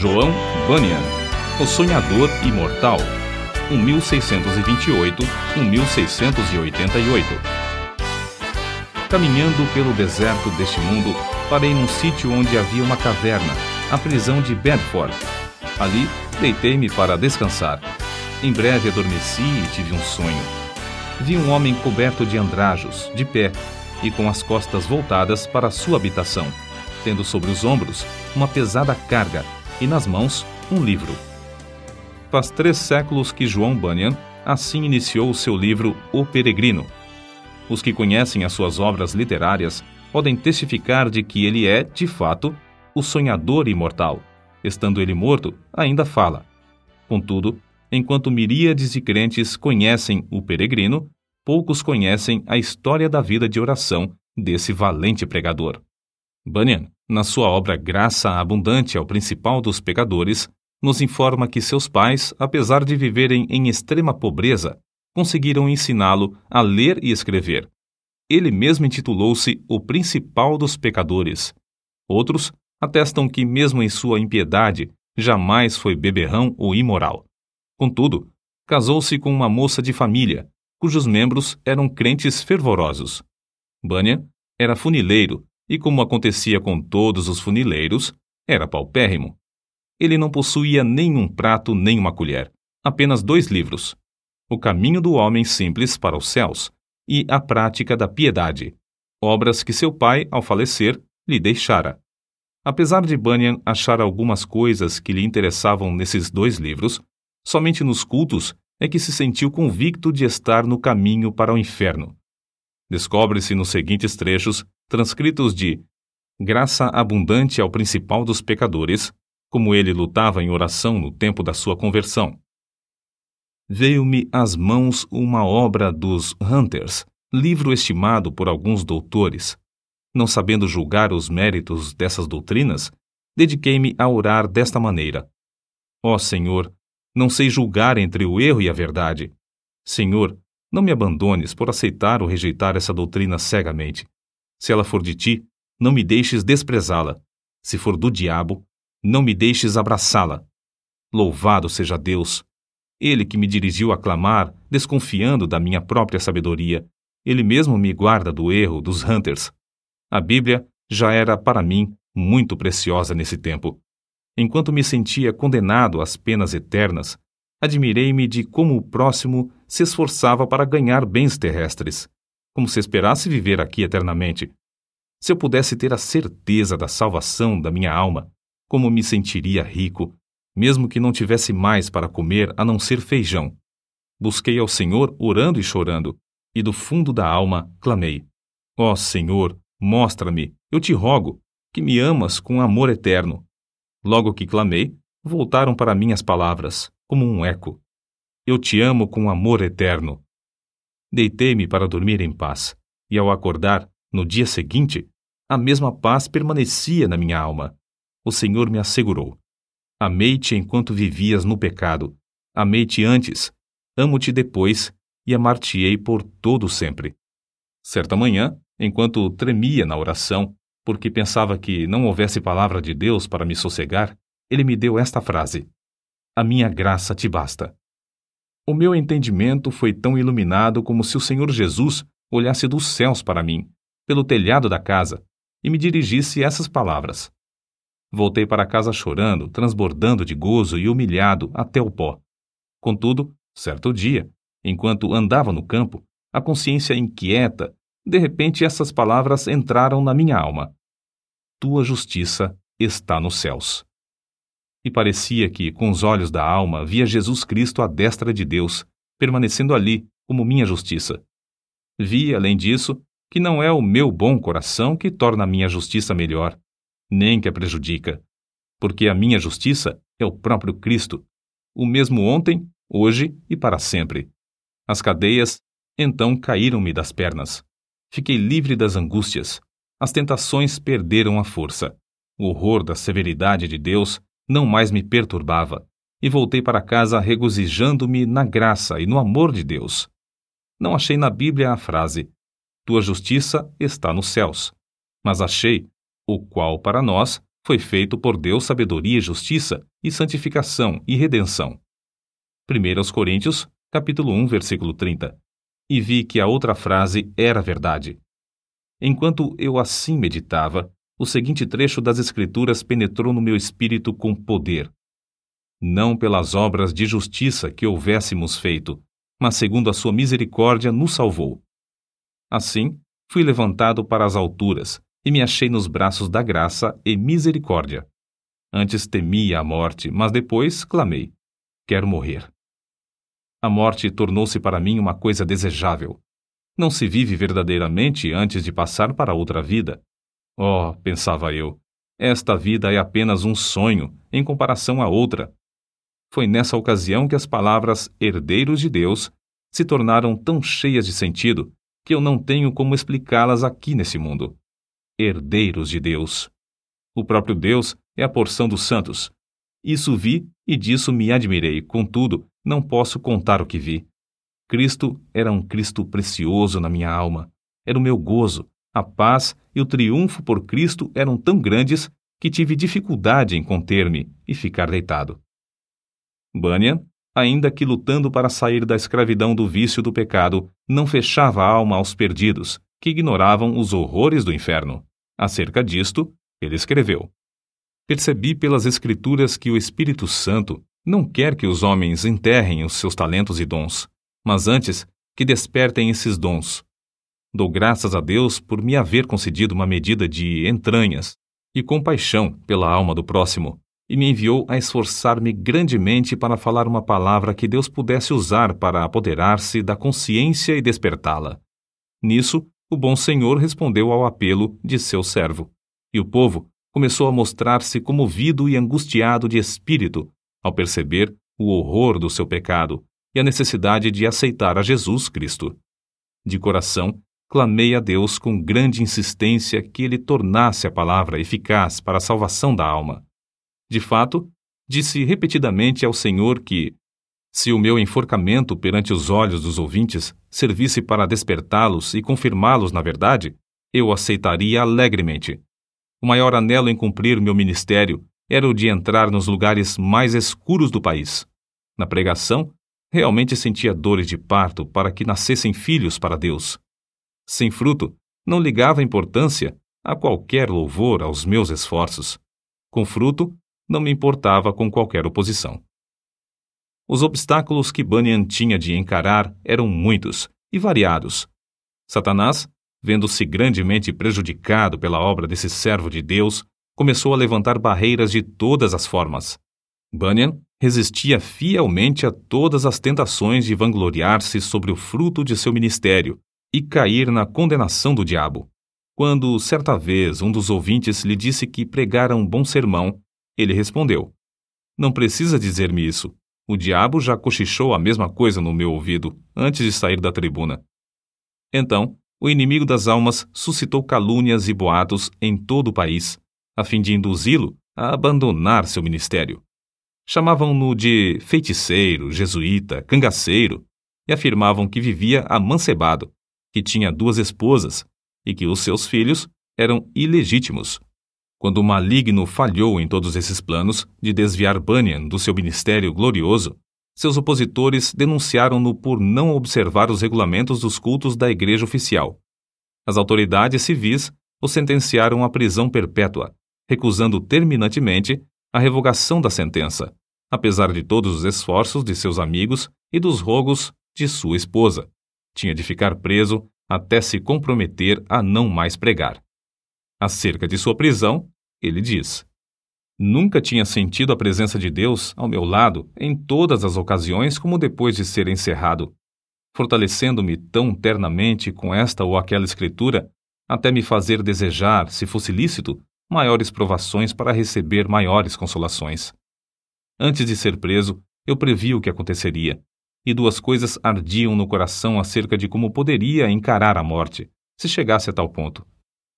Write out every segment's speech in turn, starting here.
João Bunyan, O Sonhador Imortal, 1628-1688. Caminhando pelo deserto deste mundo, parei num sítio onde havia uma caverna, a prisão de Bedford. Ali, deitei-me para descansar. Em breve adormeci e tive um sonho. Vi um homem coberto de andrajos, de pé, e com as costas voltadas para sua habitação, tendo sobre os ombros uma pesada carga e nas mãos um livro. Faz três séculos que João Bunyan assim iniciou o seu livro O Peregrino. Os que conhecem as suas obras literárias podem testificar de que ele é, de fato, o sonhador imortal. Estando ele morto, ainda fala. Contudo, enquanto miríades de crentes conhecem o peregrino, poucos conhecem a história da vida de oração desse valente pregador. Bunyan, na sua obra Graça Abundante ao Principal dos Pecadores, nos informa que seus pais, apesar de viverem em extrema pobreza, conseguiram ensiná-lo a ler e escrever. Ele mesmo intitulou-se o principal dos pecadores. Outros atestam que, mesmo em sua impiedade, jamais foi beberrão ou imoral. Contudo, casou-se com uma moça de família, cujos membros eram crentes fervorosos. Bunyan era funileiro e, como acontecia com todos os funileiros, era paupérrimo. Ele não possuía nenhum prato nem uma colher, apenas dois livros: O Caminho do Homem Simples para os Céus e A Prática da Piedade, obras que seu pai, ao falecer, lhe deixara. Apesar de Bunyan achar algumas coisas que lhe interessavam nesses dois livros, somente nos cultos é que se sentiu convicto de estar no caminho para o inferno. Descobre-se nos seguintes trechos transcritos de Graça abundante ao principal dos pecadores, como ele lutava em oração no tempo da sua conversão. Veio-me às mãos uma obra dos Hunters, livro estimado por alguns doutores. Não sabendo julgar os méritos dessas doutrinas, dediquei-me a orar desta maneira: Ó oh, Senhor, não sei julgar entre o erro e a verdade. Senhor, não me abandones por aceitar ou rejeitar essa doutrina cegamente. Se ela for de ti, não me deixes desprezá-la. Se for do diabo, não me deixes abraçá-la. Louvado seja Deus! Ele que me dirigiu a clamar, desconfiando da minha própria sabedoria. Ele mesmo me guarda do erro dos hunters. A Bíblia já era, para mim, muito preciosa nesse tempo. Enquanto me sentia condenado às penas eternas, admirei-me de como o próximo se esforçava para ganhar bens terrestres como se esperasse viver aqui eternamente. Se eu pudesse ter a certeza da salvação da minha alma, como me sentiria rico, mesmo que não tivesse mais para comer a não ser feijão. Busquei ao Senhor orando e chorando, e do fundo da alma clamei: Ó oh, Senhor, mostra-me, eu te rogo, que me amas com amor eterno. Logo que clamei, voltaram para mim as palavras, como um eco. Eu te amo com amor eterno. Deitei-me para dormir em paz, e ao acordar, no dia seguinte, a mesma paz permanecia na minha alma. O Senhor me assegurou: Amei-te enquanto vivias no pecado, amei-te antes, amo-te depois e amar-te-ei por todo sempre. Certa manhã, enquanto tremia na oração, porque pensava que não houvesse palavra de Deus para me sossegar, ele me deu esta frase: A minha graça te basta, o meu entendimento foi tão iluminado como se o Senhor Jesus olhasse dos céus para mim, pelo telhado da casa, e me dirigisse essas palavras. Voltei para casa chorando, transbordando de gozo e humilhado até o pó. Contudo, certo dia, enquanto andava no campo, a consciência inquieta, de repente essas palavras entraram na minha alma: Tua justiça está nos céus e parecia que, com os olhos da alma, via Jesus Cristo à destra de Deus, permanecendo ali como minha justiça. Vi, além disso, que não é o meu bom coração que torna a minha justiça melhor, nem que a prejudica, porque a minha justiça é o próprio Cristo, o mesmo ontem, hoje e para sempre. As cadeias então caíram-me das pernas. Fiquei livre das angústias. As tentações perderam a força. O horror da severidade de Deus não mais me perturbava, e voltei para casa regozijando-me na graça e no amor de Deus. Não achei na Bíblia a frase: Tua justiça está nos céus, mas achei o qual para nós foi feito por Deus sabedoria e justiça e santificação e redenção. 1 Coríntios, capítulo 1, versículo 30. E vi que a outra frase era verdade. Enquanto eu assim meditava, o seguinte trecho das Escrituras penetrou no meu espírito com poder. Não pelas obras de justiça que houvéssemos feito, mas segundo a sua misericórdia nos salvou. Assim, fui levantado para as alturas e me achei nos braços da graça e misericórdia. Antes temia a morte, mas depois clamei: Quero morrer. A morte tornou-se para mim uma coisa desejável. Não se vive verdadeiramente antes de passar para outra vida, Oh, pensava eu, esta vida é apenas um sonho em comparação à outra. Foi nessa ocasião que as palavras herdeiros de Deus se tornaram tão cheias de sentido que eu não tenho como explicá-las aqui nesse mundo. Herdeiros de Deus. O próprio Deus é a porção dos santos. Isso vi e disso me admirei, contudo, não posso contar o que vi. Cristo era um Cristo precioso na minha alma, era o meu gozo, a paz e o triunfo por Cristo eram tão grandes que tive dificuldade em conter-me e ficar deitado. Bunyan, ainda que lutando para sair da escravidão do vício do pecado, não fechava a alma aos perdidos, que ignoravam os horrores do inferno. Acerca disto, ele escreveu: Percebi pelas Escrituras que o Espírito Santo não quer que os homens enterrem os seus talentos e dons, mas antes que despertem esses dons, Dou graças a Deus por me haver concedido uma medida de entranhas e compaixão pela alma do próximo, e me enviou a esforçar-me grandemente para falar uma palavra que Deus pudesse usar para apoderar-se da consciência e despertá-la. Nisso, o bom Senhor respondeu ao apelo de seu servo, e o povo começou a mostrar-se comovido e angustiado de espírito ao perceber o horror do seu pecado e a necessidade de aceitar a Jesus Cristo. De coração, clamei a Deus com grande insistência que ele tornasse a palavra eficaz para a salvação da alma. De fato, disse repetidamente ao Senhor que, se o meu enforcamento perante os olhos dos ouvintes servisse para despertá-los e confirmá-los na verdade, eu aceitaria alegremente. O maior anelo em cumprir meu ministério era o de entrar nos lugares mais escuros do país. Na pregação, realmente sentia dores de parto para que nascessem filhos para Deus sem fruto, não ligava importância a qualquer louvor aos meus esforços. Com fruto, não me importava com qualquer oposição. Os obstáculos que Bunyan tinha de encarar eram muitos e variados. Satanás, vendo-se grandemente prejudicado pela obra desse servo de Deus, começou a levantar barreiras de todas as formas. Bunyan resistia fielmente a todas as tentações de vangloriar-se sobre o fruto de seu ministério e cair na condenação do diabo. Quando, certa vez, um dos ouvintes lhe disse que pregara um bom sermão, ele respondeu: Não precisa dizer-me isso. O diabo já cochichou a mesma coisa no meu ouvido antes de sair da tribuna. Então, o inimigo das almas suscitou calúnias e boatos em todo o país, a fim de induzi-lo a abandonar seu ministério. Chamavam-no de feiticeiro, jesuíta, cangaceiro e afirmavam que vivia amancebado, que tinha duas esposas e que os seus filhos eram ilegítimos. Quando o maligno falhou em todos esses planos de desviar Bunyan do seu ministério glorioso, seus opositores denunciaram-no por não observar os regulamentos dos cultos da igreja oficial. As autoridades civis o sentenciaram à prisão perpétua, recusando terminantemente a revogação da sentença, apesar de todos os esforços de seus amigos e dos rogos de sua esposa. Tinha de ficar preso até se comprometer a não mais pregar. Acerca de sua prisão, ele diz: Nunca tinha sentido a presença de Deus ao meu lado em todas as ocasiões como depois de ser encerrado, fortalecendo-me tão ternamente com esta ou aquela escritura, até me fazer desejar, se fosse lícito, maiores provações para receber maiores consolações. Antes de ser preso, eu previ o que aconteceria e duas coisas ardiam no coração acerca de como poderia encarar a morte, se chegasse a tal ponto.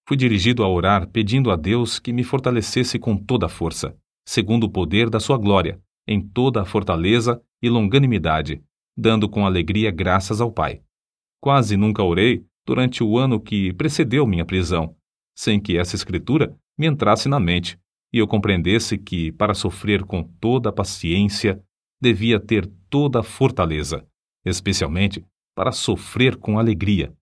Fui dirigido a orar pedindo a Deus que me fortalecesse com toda a força, segundo o poder da sua glória, em toda a fortaleza e longanimidade, dando com alegria graças ao Pai. Quase nunca orei durante o ano que precedeu minha prisão, sem que essa escritura me entrasse na mente e eu compreendesse que, para sofrer com toda a paciência, devia ter toda a fortaleza, especialmente para sofrer com alegria